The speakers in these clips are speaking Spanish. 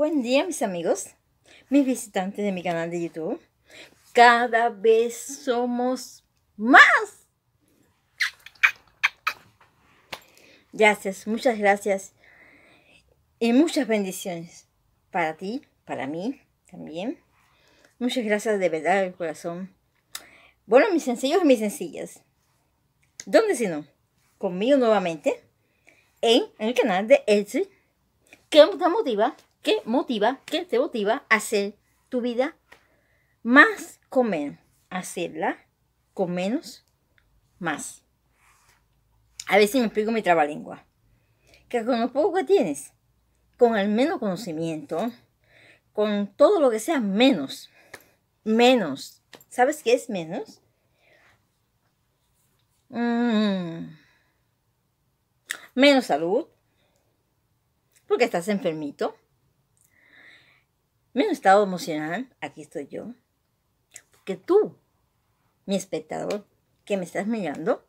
Buen día mis amigos, mis visitantes de mi canal de YouTube. Cada vez somos más. Gracias, muchas gracias. Y muchas bendiciones para ti, para mí también. Muchas gracias de verdad del corazón. Bueno, mis sencillos y mis sencillas. ¿Dónde si no? Conmigo nuevamente en el canal de Etsy. ¿Qué te motiva? ¿Qué motiva, qué te motiva a hacer tu vida más con Hacerla con menos, más. A ver si me explico mi trabalengua. Que con lo poco que tienes, con el menos conocimiento, con todo lo que sea menos, menos. ¿Sabes qué es menos? Mm, menos salud, porque estás enfermito mi estado emocional, aquí estoy yo, porque tú, mi espectador, que me estás mirando,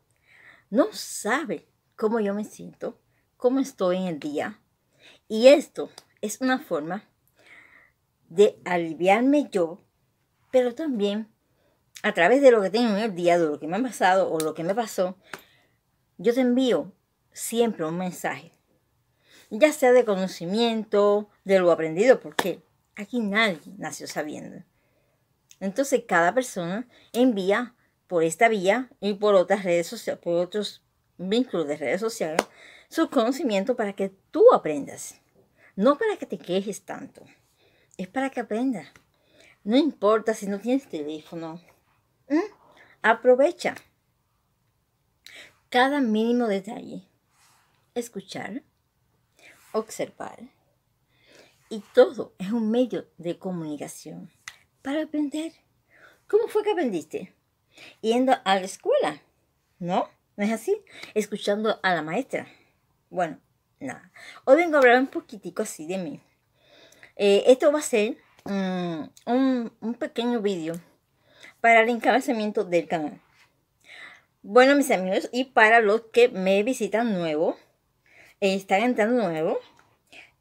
no sabe cómo yo me siento, cómo estoy en el día. Y esto es una forma de aliviarme yo, pero también a través de lo que tengo en el día, de lo que me ha pasado o lo que me pasó, yo te envío siempre un mensaje, ya sea de conocimiento, de lo aprendido, ¿por qué? Aquí nadie nació sabiendo. Entonces cada persona envía por esta vía y por otras redes sociales, por otros vínculos de redes sociales, su conocimiento para que tú aprendas. No para que te quejes tanto. Es para que aprendas. No importa si no tienes teléfono. Aprovecha cada mínimo detalle. Escuchar, observar, y todo es un medio de comunicación para aprender. ¿Cómo fue que aprendiste? Yendo a la escuela, ¿no? ¿No es así? Escuchando a la maestra. Bueno, nada. Hoy vengo a hablar un poquitico así de mí. Eh, esto va a ser mm, un, pequeño vídeo para el encabezamiento del canal. Bueno, mis amigos, y para los que me visitan nuevo, eh, están entrando nuevo,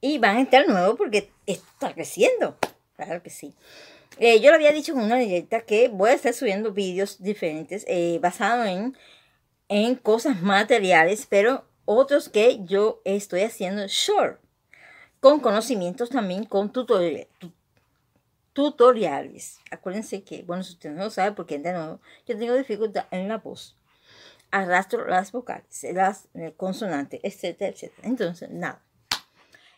y van a entrar nuevos porque está creciendo. Claro que sí. Eh, yo lo había dicho en una directa que voy a estar subiendo vídeos diferentes eh, basados en, en cosas materiales, pero otros que yo estoy haciendo short, con conocimientos también, con tutoriales Acuérdense que, bueno, si usted no lo sabe, porque de nuevo, yo tengo dificultad en la voz. Arrastro las vocales, las consonantes, etcétera, etcétera. Entonces, nada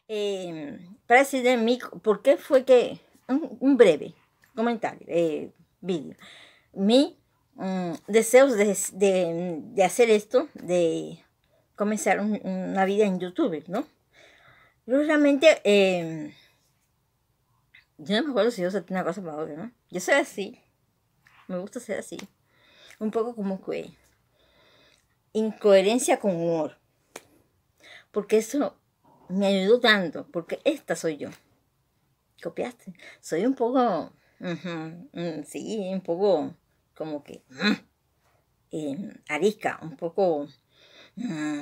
eh, em, presidente ¿por qué fue que, un, breve comentario, eh, vídeo, mi mm, deseos de, hacer esto, de comenzar una vida en YouTube, ¿no? Yo realmente, em, yo no me acuerdo si yo soy una cosa para otra, ¿no? Yo soy así, me gusta ser así, un poco como que incoherencia con humor, porque eso me ayudó tanto, porque esta soy yo. ¿Copiaste? Soy un poco, mm, sí, un poco como que mm, eh, arisca, un poco mm,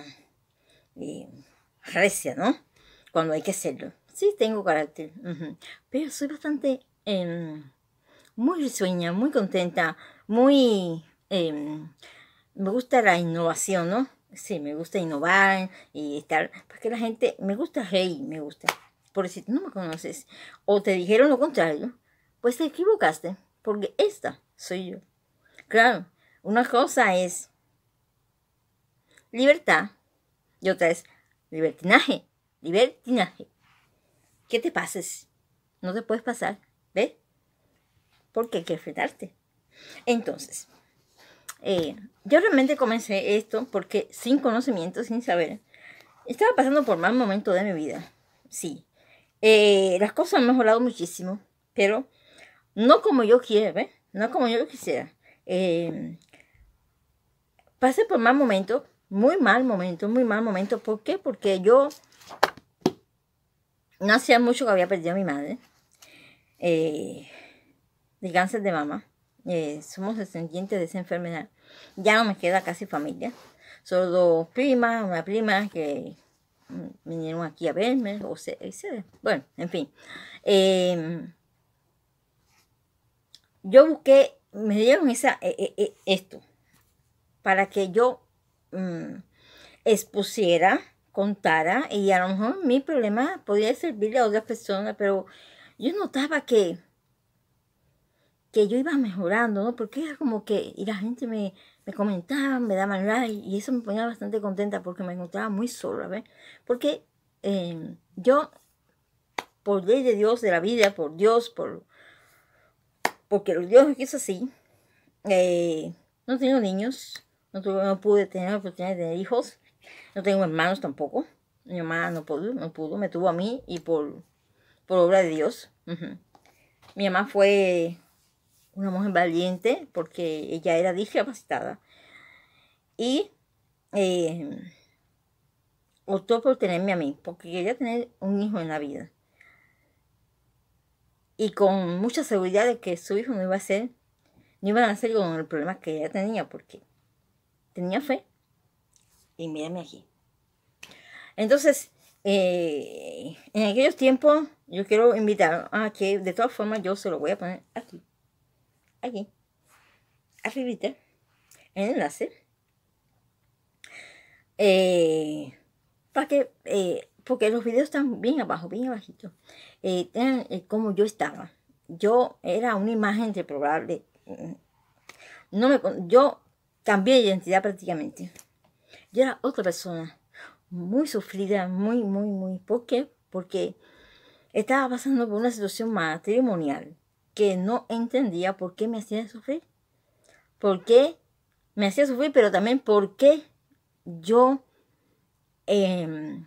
eh, recia, ¿no? Cuando hay que hacerlo. Sí, tengo carácter, pero soy bastante em, muy risueña, muy contenta, muy... Em, me gusta la innovación, ¿no? Sí, me gusta innovar y estar, porque la gente, me gusta reír, me gusta. Por si no me conoces o te dijeron lo contrario, pues te equivocaste, porque esta soy yo. Claro, una cosa es libertad y otra es libertinaje, libertinaje. ¿Qué te pases? No te puedes pasar, ¿ves? Porque hay que enfrentarte. Entonces, eh, yo realmente comencé esto porque sin conocimiento, sin saber, estaba pasando por mal momento de mi vida. Sí. Eh, las cosas han mejorado muchísimo, pero no como yo quiero, No como yo quisiera. Em, pasé por mal momento, muy mal momento, muy mal momento. ¿Por qué? Porque yo no hacía mucho que había perdido a mi madre eh, de cáncer de mamá eh, somos descendientes de esa enfermedad. Ya no me queda casi familia, solo dos primas, una prima que mm, vinieron aquí a verme, o se, bueno, en fin. Em, yo busqué, me dieron esa, e, e, e, esto, para que yo mm, expusiera, contara, y a lo mejor mi problema podía servirle a otra persona pero yo notaba que que yo iba mejorando, ¿no? Porque era como que, y la gente me, comentaba, me daban like, y eso me ponía bastante contenta porque me encontraba muy sola, ¿ves? Porque em, yo, por ley de Dios, de la vida, por Dios, por porque Dios es así, eh, no tengo niños, no, pude tener la oportunidad de tener hijos, no tengo hermanos tampoco, mi mamá no pudo, no pudo, me tuvo a mí y por, por obra de Dios. Mi mamá fue una mujer valiente porque ella era discapacitada y eh, optó por tenerme a mí porque quería tener un hijo en la vida y con mucha seguridad de que su hijo no iba a ser no iba a ser con el problema que ella tenía porque tenía fe y mírame aquí entonces eh, en aquellos tiempos yo quiero invitar a que de todas formas yo se lo voy a poner aquí aquí, arribita, en el enlace, eh, para que, eh, porque los videos están bien abajo, bien abajito, eh, como yo estaba. Yo era una imagen reprobable. Mm. No me, yo cambié de identidad prácticamente. Yo era otra persona, muy sufrida, muy, muy, muy. ¿Por qué? Porque estaba pasando por una situación matrimonial que no entendía por qué me hacía sufrir. ¿Por qué me hacía sufrir? Pero también por qué yo em,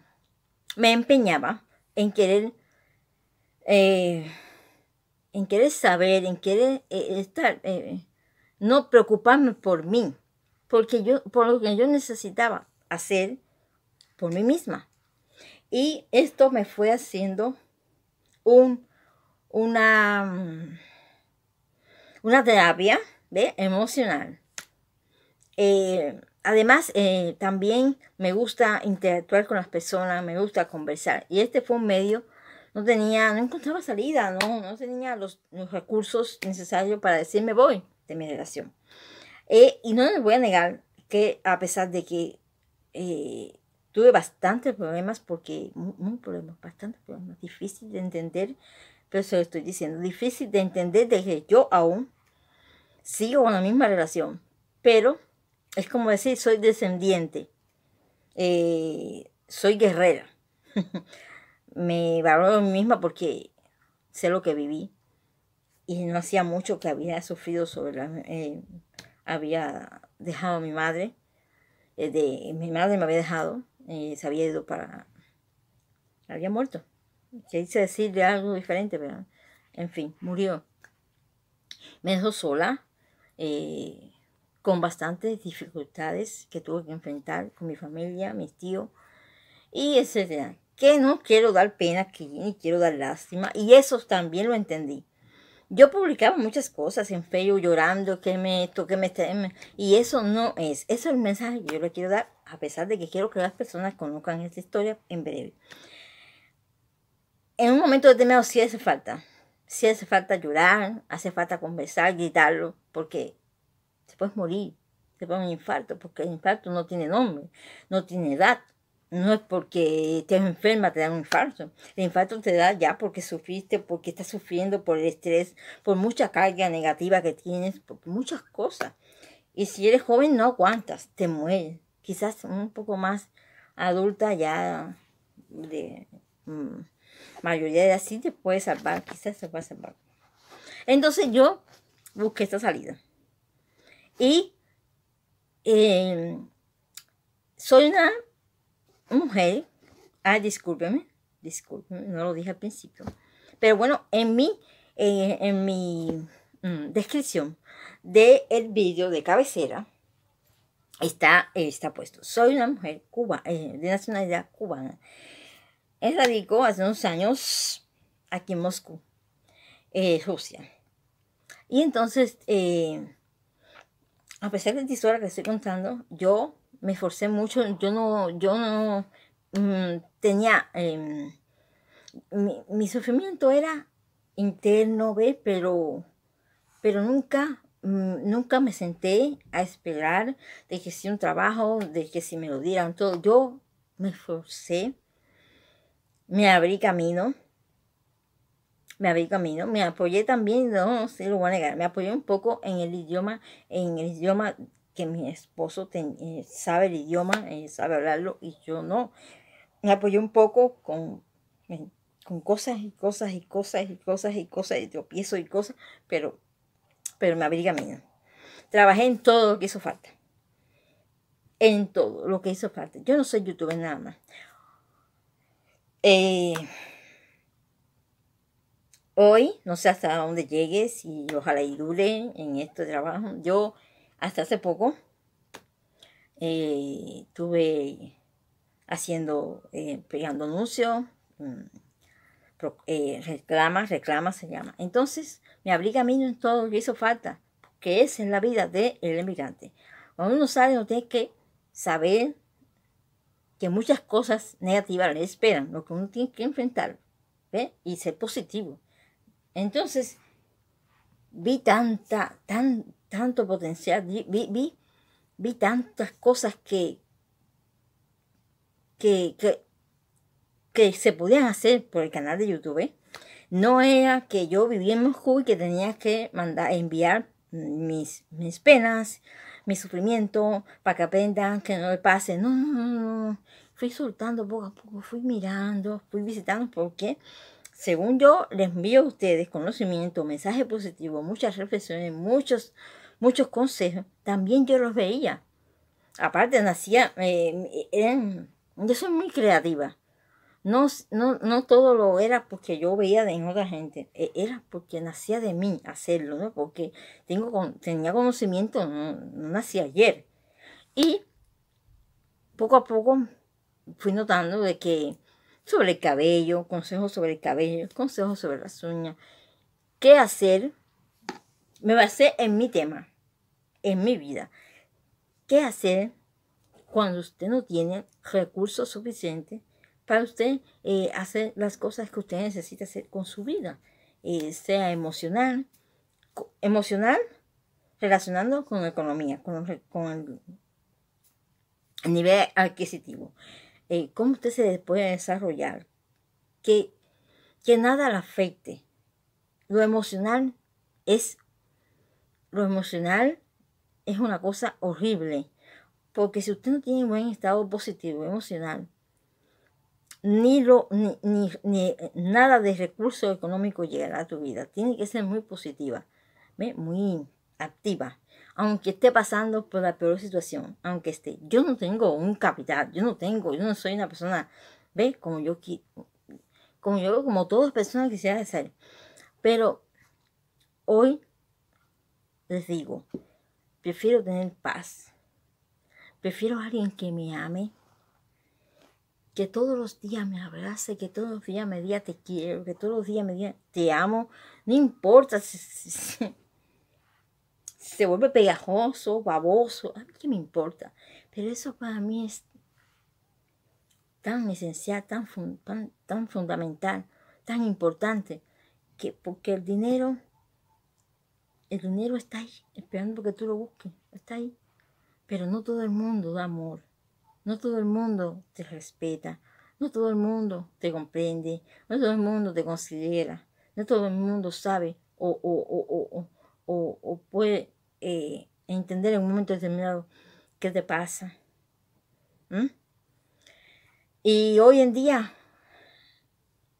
me empeñaba en querer, eh, en querer saber, en querer eh, estar, eh, no preocuparme por mí, porque yo, por lo que yo necesitaba hacer por mí misma. Y esto me fue haciendo un Mm, una, terapia ¿ve? emocional. Eh, además, eh, también me gusta interactuar con las personas, me gusta conversar. Y este fue un medio, no tenía, no encontraba salida, no, no tenía los, recursos necesarios para decirme voy de mi relación. Eh, y no les voy a negar que a pesar de que tuve bastantes problemas, porque, un problema problemas, bastantes problemas, difícil de entender eso estoy diciendo, difícil de entender de que yo aún sigo con la misma relación, pero es como decir, soy descendiente, eh, soy guerrera, me valoro a mí misma porque sé lo que viví y no hacía mucho que había sufrido sobre la... Eh, había dejado a mi madre, eh, de, mi madre me había dejado, se había ido para... había muerto que hice decirle algo diferente, pero en fin, murió. Me dejó sola, eh, con bastantes dificultades que tuve que enfrentar con mi familia, mis tíos y etcétera. Que no quiero dar pena aquí, ni quiero dar lástima, y eso también lo entendí. Yo publicaba muchas cosas en Facebook llorando, que me toque, que este, me, Y eso no es. Eso es el mensaje que yo le quiero dar, a pesar de que quiero que las personas conozcan esta historia en breve en un momento determinado sí hace falta. si hace falta llorar, hace falta conversar, gritarlo, porque se puede morir, se puede un infarto, porque el infarto no tiene nombre, no tiene edad. No es porque te enferma, te da un infarto. El infarto te da ya porque sufriste, porque estás sufriendo por el estrés, por mucha carga negativa que tienes, por muchas cosas. Y si eres joven no aguantas, te mueres. Quizás un poco más adulta ya de... Mm, mayoría de así te puede salvar, quizás se puede salvar. Entonces yo busqué esta salida. Y em, soy una mujer, ah, discúlpeme, discúlpeme, no lo dije al principio. Pero bueno, en mi, en mi mm, descripción del el vídeo de cabecera está, está puesto. Soy una mujer cuba, eh, de nacionalidad cubana él radicó hace unos años aquí en Moscú, eh, Rusia. Y entonces, eh, a pesar de la historia que estoy contando, yo me esforcé mucho, yo no, yo no mm, tenía, em, mi, sufrimiento era interno, ¿ve? Pero, pero nunca, mm, nunca me senté a esperar de que si un trabajo, de que si me lo dieran todo, yo me esforcé me abrí camino, me abrí camino, me apoyé también, no sé lo voy a negar, me apoyé un poco en el idioma, en el idioma que mi esposo eh, sabe el idioma, eh, sabe hablarlo y yo no. Me apoyé un poco con, con cosas y cosas y cosas y cosas y cosas y tropiezo y cosas, pero, pero me abrí camino. Trabajé en todo lo que hizo falta. En todo lo que hizo falta. Yo no soy youtuber nada más. Eh, hoy, no sé hasta dónde llegues y ojalá y dure en este trabajo. Yo hasta hace poco eh, tuve haciendo, eh, pegando anuncios, mm, eh, reclamas, reclamas, reclama se llama. Entonces, me abrí camino en todo lo que hizo falta, porque es en la vida del de emigrante. Cuando uno sale, uno tiene que saber muchas cosas negativas le esperan, lo que uno tiene que enfrentar y ser positivo. Entonces, vi tanta, tan, tanto potencial, vi, vi, tantas cosas que, que, que, se podían hacer por el canal de YouTube. ¿eh? No era que yo vivía en Moscú y que tenía que mandar, enviar mis, mis penas, mi sufrimiento, para que aprendan, que no le pase. No, no, no, Fui soltando poco a poco, fui mirando, fui visitando, porque según yo les envío a ustedes conocimiento, mensaje positivo, muchas reflexiones, muchos, muchos consejos, también yo los veía. Aparte, nacía, eh, yo soy muy creativa. No, no, todo lo era porque yo veía en otra gente, e, era porque nacía de mí hacerlo, porque tengo, tenía conocimiento, no, nací ayer. Y poco a poco fui notando que sobre el cabello, consejos sobre el cabello, consejos sobre las uñas, qué hacer, me basé en mi tema, en mi vida. ¿Qué hacer cuando usted no tiene recursos suficientes para usted eh, hacer las cosas que usted necesita hacer con su vida, eh, sea emocional, emocional relacionando con la economía, con, el, nivel adquisitivo, eh, cómo usted se puede desarrollar, que, que nada le afecte. Lo emocional es, lo emocional es una cosa horrible, porque si usted no tiene un buen estado positivo emocional, ni, ni, nada de recurso económico llegará a tu vida. Tiene que ser muy positiva, ¿ve? muy activa. Aunque esté pasando por la peor situación, aunque esté, yo no tengo un capital, yo no tengo, yo no soy una persona, ¿ve? Como yo, como yo, como todas personas quisieran ser. Pero hoy les digo, prefiero tener paz. Prefiero a alguien que me ame, que todos los días me abrace, que todos los días me diga te quiero, que todos los días me diga te amo, no importa si, se vuelve pegajoso, baboso, a mí qué me importa. Pero eso para mí es tan esencial, tan, tan, fundamental, tan importante, que porque el dinero, el dinero está ahí, esperando que tú lo busques, está ahí. Pero no todo el mundo da amor. No todo el mundo te respeta, no todo el mundo te comprende, no todo el mundo te considera, no todo el mundo sabe o, puede eh, entender en un momento determinado qué te pasa. Y hoy en día,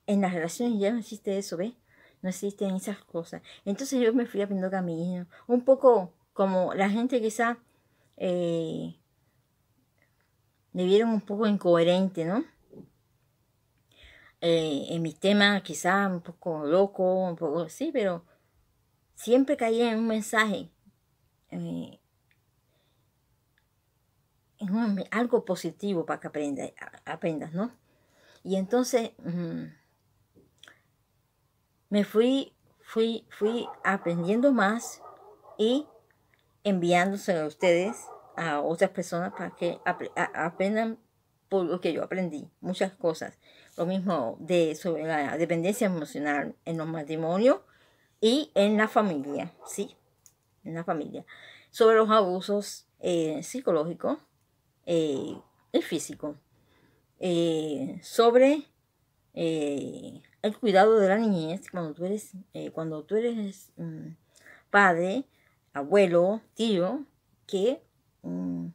en las relaciones ya no existe eso, ¿ves? No existen esas cosas. Entonces yo me fui abriendo camino, un poco como la gente quizá... Eh, me vieron un poco incoherente, ¿no? Eh, en mi tema quizás un poco loco, un poco así, pero siempre caía en un mensaje, eh, algo positivo para que aprendas, ¿no? Y entonces mm, me fui, fui, fui aprendiendo más y enviándoselo a ustedes a otras personas para que aprendan por lo que yo aprendí, muchas cosas. Lo mismo de, sobre la dependencia emocional en los matrimonios y en la familia, ¿sí? En la familia. Sobre los abusos eh, psicológicos eh, y físicos. Eh, sobre el cuidado de la niñez cuando tú eres, cuando tú eres mm, padre, abuelo, tío, que Mm.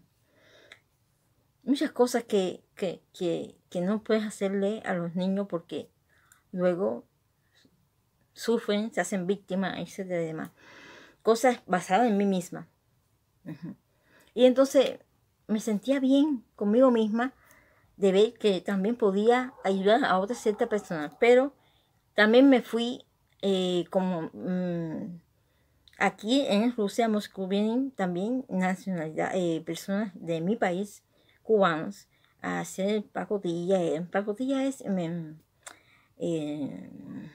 muchas cosas que, no puedes hacerle a los niños porque luego sufren, se hacen víctimas, etcétera demás. Cosas basadas en mí misma. Y entonces me sentía bien conmigo misma de ver que también podía ayudar a otra cierta persona, pero también me fui eh, como mm, Aquí en Rusia, Moscú, vienen también nacionalidad, eh, personas de mi país, cubanos, a hacer pacotilla. Eh, pacotilla es em, em,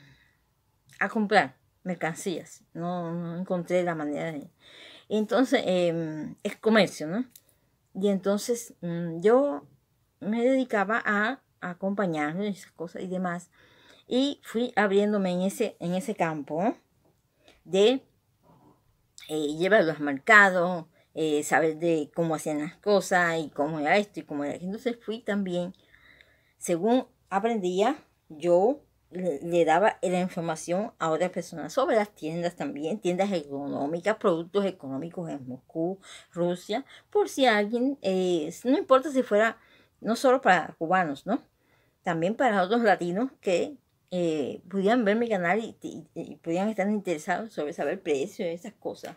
a comprar mercancías. No, encontré la manera de... Entonces, em, es comercio, ¿no? Y entonces mm, yo me dedicaba a acompañar esas cosas y demás. Y fui abriéndome en ese, en ese campo de eh, Llevar los mercados eh, saber de cómo hacían las cosas y cómo era esto y cómo era. Entonces fui también, según aprendía, yo le, daba la información a otras personas sobre las tiendas también, tiendas económicas, productos económicos en Moscú, Rusia, por si alguien, eh, no importa si fuera no solo para cubanos, ¿no? También para otros latinos que eh, pudieran ver mi canal y, y, estar interesados sobre saber precios y esas cosas.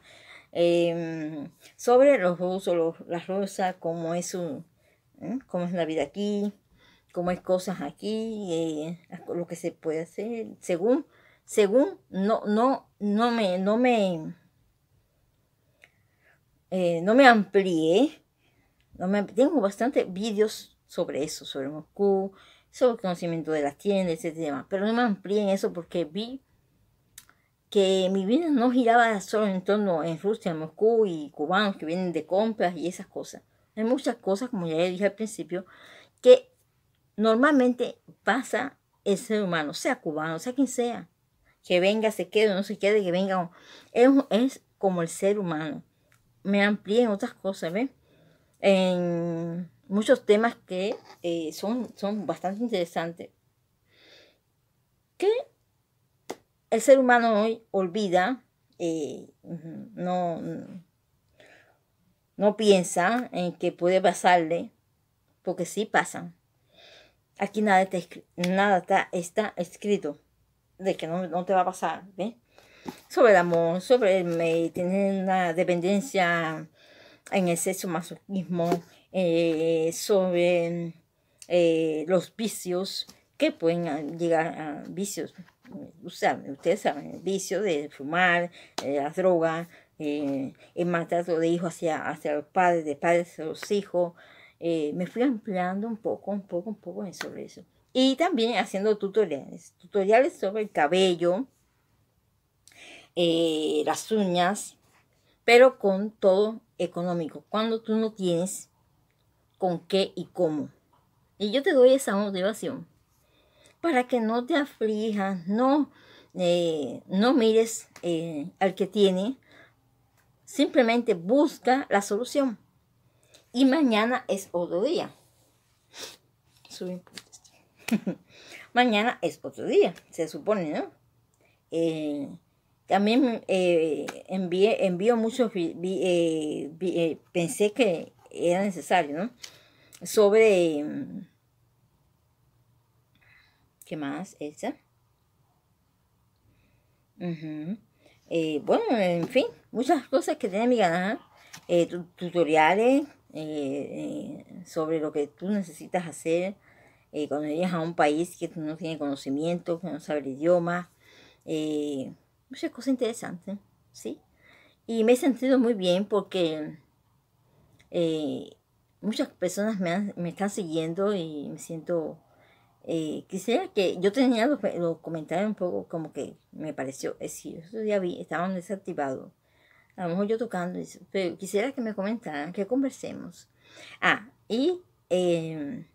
Em, sobre los rusos, las rosas, cómo es, un, es la vida aquí, cómo hay cosas aquí, eh, lo que se puede hacer, según, según, no, no, no me, no me, eh, no me amplié, no me, tengo bastante vídeos sobre eso, sobre Moscú, sobre conocimiento de las tiendas, tema, Pero no me amplié en eso porque vi que mi vida no giraba solo en torno en Rusia, Moscú y cubanos que vienen de compras y esas cosas. Hay muchas cosas, como ya dije al principio, que normalmente pasa el ser humano, sea cubano, sea quien sea, que venga, se quede, no se quede, que venga. Es, es como el ser humano. Me amplié en otras cosas, ¿ves? En muchos temas que eh, son, son bastante interesantes, que el ser humano hoy olvida, eh, no, no piensa en que puede pasarle, porque sí pasan. Aquí nada está, nada está, está escrito de que no, te va a pasar, Sobre el amor, sobre eh, tener una dependencia en el sexo, masoquismo, eh, sobre eh, los vicios que pueden ah, llegar a vicios. Ustedes, saben, el vicio de fumar, eh, las drogas, eh, el maltrato de hijos hacia, hacia los padres, de padres a los hijos. me fui ampliando un poco, un poco, un poco sobre eso. Y también haciendo tutoriales, tutoriales sobre el cabello, las uñas, pero con todo económico. Cuando tú no tienes con qué y cómo. Y yo te doy esa motivación para que no te aflijas, no, eh, no mires eh, al que tiene, simplemente busca la solución. Y mañana es otro día. mañana es otro día, se supone, ¿no? Eh, también envié, envío muchos, pensé que era necesario, ¿no? Sobre... Mm, ¿Qué más? Esa. Eh, bueno, en fin, muchas cosas que tiene mi canal. tutoriales eh, eh, sobre lo que tú necesitas hacer cuando llegas a un país que tú no tiene conocimiento, que no sabes el idioma. muchas cosas interesantes, ¿sí? Y me he sentido muy bien porque eh, muchas personas me, están siguiendo y me siento... Eh, quisiera que yo tenía los, comentarios un poco como que me pareció, es decir, yo estaban desactivados. A lo mejor yo tocando, pero quisiera que me comentaran, que conversemos. Ah, y em,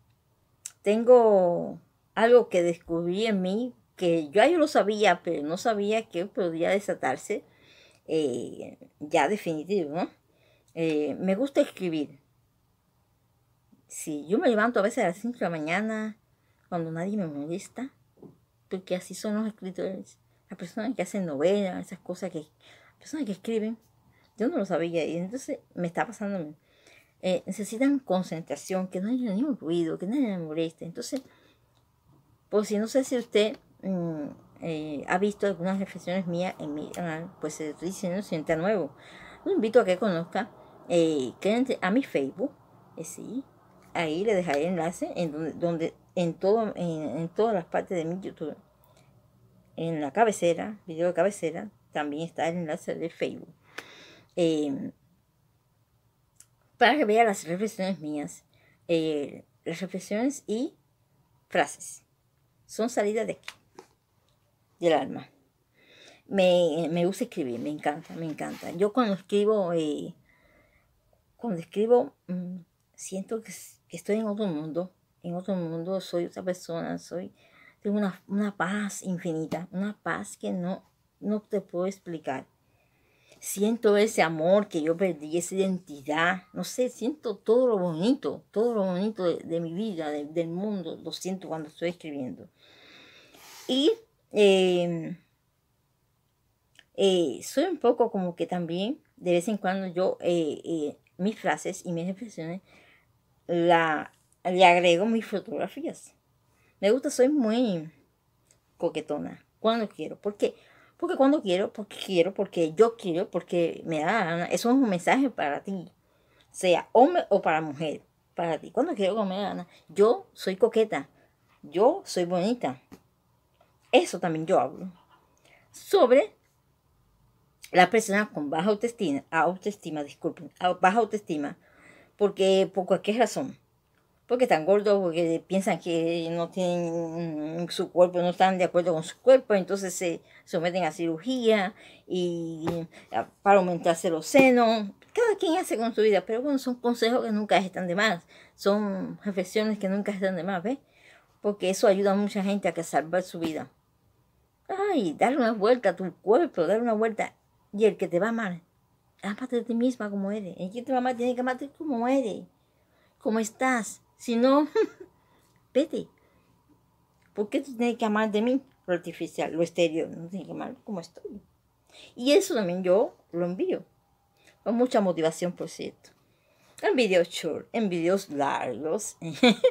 tengo algo que descubrí en mí, que yo, yo lo sabía, pero no sabía que podía desatarse eh, ya definitivo, eh, me gusta escribir. Si yo me levanto a veces a las 5 de la mañana, cuando nadie me molesta, porque así son los escritores. Las personas que hacen novelas, esas cosas que... Las personas que escriben, yo no lo sabía y entonces me está pasando. Eh, necesitan concentración, que no haya ningún ruido, que nadie me moleste. Entonces, por pues, si no sé si usted mm, eh, ha visto algunas reflexiones mías en mi canal, pues se dice nuevo. Lo invito a que conozca eh, a mi Facebook, eh, ahí le dejaré el enlace en donde, en todas las partes de mi YouTube, en la cabecera, video de cabecera, también está el enlace de Facebook. Eh, para que vean las reflexiones mías, eh, las reflexiones y frases son salidas de aquí, del alma. Me, gusta escribir, me encanta, me encanta. Yo cuando escribo cuando escribo mm, siento que, estoy en otro mundo, en otro mundo soy otra persona, soy, tengo una, paz infinita, una paz que no, no te puedo explicar. Siento ese amor que yo perdí, esa identidad, no sé, siento todo lo bonito, todo lo bonito de, mi vida, del mundo, lo siento cuando estoy escribiendo. Y em, eh, soy un poco como que también, de vez en cuando yo eh, eh, mis frases y mis expresiones, la, le agrego mis fotografías. Me gusta, soy muy coquetona. Cuando quiero. ¿Por qué? Porque cuando quiero, porque quiero, porque yo quiero, porque me da Eso es un mensaje para ti. Sea hombre o para mujer. Para ti. Cuando quiero, cuando me da gana. Yo soy coqueta. Yo soy bonita. Eso también yo hablo. Sobre las personas con baja autoestima, autoestima, disculpen, baja autoestima, porque por cualquier razón, porque están gordos, porque piensan que no tienen mm, su cuerpo, no están de acuerdo con su cuerpo, entonces se someten a cirugía y para aumentarse los senos. Cada quien hace con su vida, pero bueno, son consejos que nunca están de más, son reflexiones que nunca están de más, ¿ves? Porque eso ayuda a mucha gente a que salvar su vida. Ay, darle una vuelta a tu cuerpo, darle una vuelta y el que te va a amar, amate de ti misma como eres. El que te va a tiene que amarte como eres, como estás. Si no, vete. ¿Por qué tú tienes que amar de mí? Lo artificial, lo exterior, no tienes que amar como estoy. Y eso también yo lo envío. Con mucha motivación, por cierto. En videos short, en videos largos.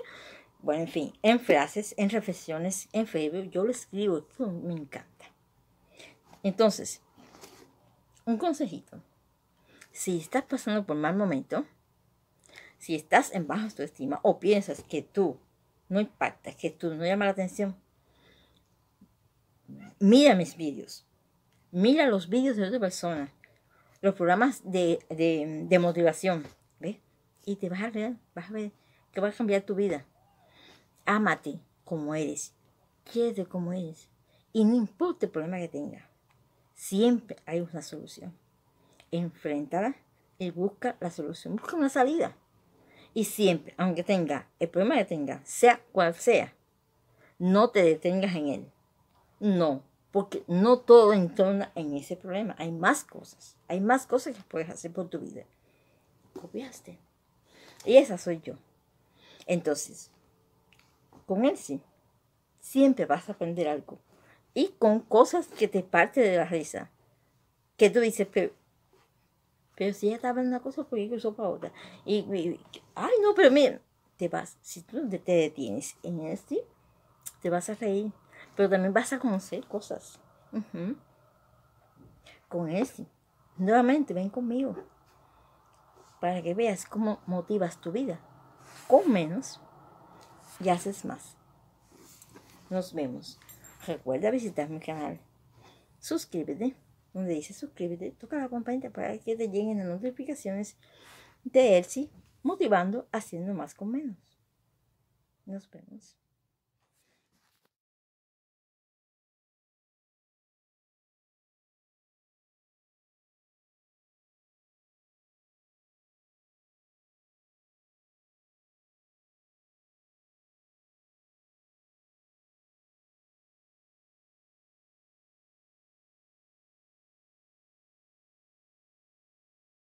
bueno, en fin, en frases, en reflexiones, en Facebook. Yo lo escribo, me encanta. Entonces, un consejito. Si estás pasando por mal momento, si estás en baja autoestima o piensas que tú no impactas, que tú no llamas la atención, mira mis vídeos. Mira los vídeos de otra persona. los programas de, motivación, Y te vas a ver, vas a ver que va a cambiar tu vida. Ámate como eres, quédate como eres, y no importa el problema que tengas. Siempre hay una solución. Enfréntala y busca la solución, busca una salida. Y siempre, aunque tenga el problema que tenga, sea cual sea, no te detengas en él. No, porque no todo entorna en ese problema. Hay más cosas. Hay más cosas que puedes hacer por tu vida. Copiaste. Y esa soy yo. Entonces, con él sí. Siempre vas a aprender algo y con cosas que te parten de la risa. Que tú dices, pero, pero si ella estaba en una cosa, porque cruzó para otra. Y, ay, no, pero mira, te vas, si tú te detienes en este, te vas a reír, pero también vas a conocer cosas. Con este, nuevamente, ven conmigo, para que veas cómo motivas tu vida. Con menos, y haces más. Nos vemos. Recuerda visitar mi canal. Suscríbete. Donde dice suscríbete, toca la campanita para que te lleguen las notificaciones de Elsie, motivando haciendo más con menos. Nos vemos.